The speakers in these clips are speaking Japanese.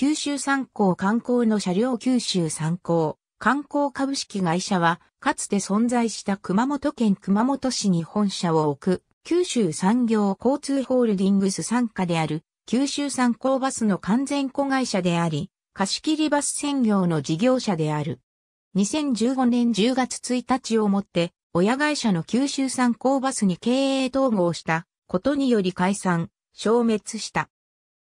九州三高観光の車両九州三高観光株式会社は、かつて存在した熊本県熊本市に本社を置く、九州産業交通ホールディングス傘下である、九州産高バスの完全子会社であり、貸切バス専業の事業者である。2015年10月1日をもって、親会社の九州産高バスに経営統合したことにより解散、消滅した。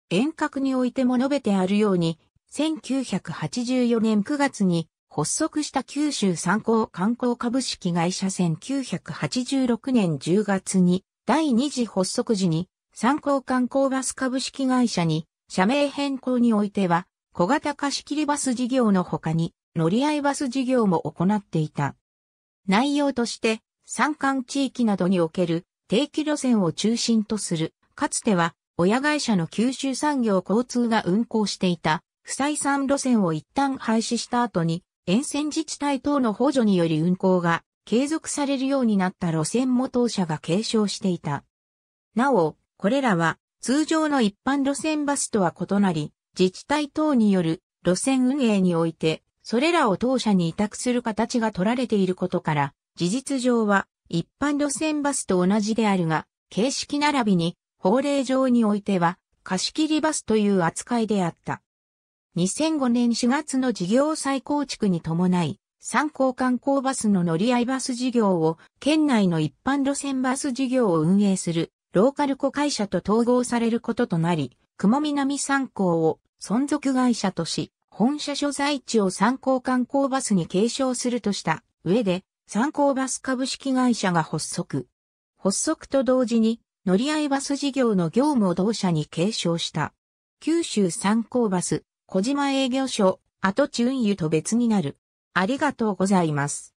遠隔においても述べてあるように、1984年9月に発足した九州参考観光株式会社1986年10月に第2次発足時に参考観光バス株式会社に社名変更においては小型貸切バス事業の他に乗り合いバス事業も行っていた。内容として山間地域などにおける定期路線を中心とするかつては親会社の九州産業交通が運行していた、不採算路線を一旦廃止した後に、沿線自治体等の補助により運行が継続されるようになった路線も当社が継承していた。なお、これらは通常の一般路線バスとは異なり、自治体等による路線運営において、それらを当社に委託する形が取られていることから、事実上は一般路線バスと同じであるが、形式並びに法令上においては貸切バスという扱いであった。2005年4月の事業再構築に伴い、参考観光バスの乗り合いバス事業を県内の一般路線バス事業を運営するローカル子会社と統合されることとなり、雲南参考を存続会社とし、本社所在地を参考観光バスに継承するとした上で、参考バス株式会社が発足。発足と同時に乗り合いバス事業の業務を同社に継承した。九州三高バス、小島営業所、後地運輸と別になる。ありがとうございます。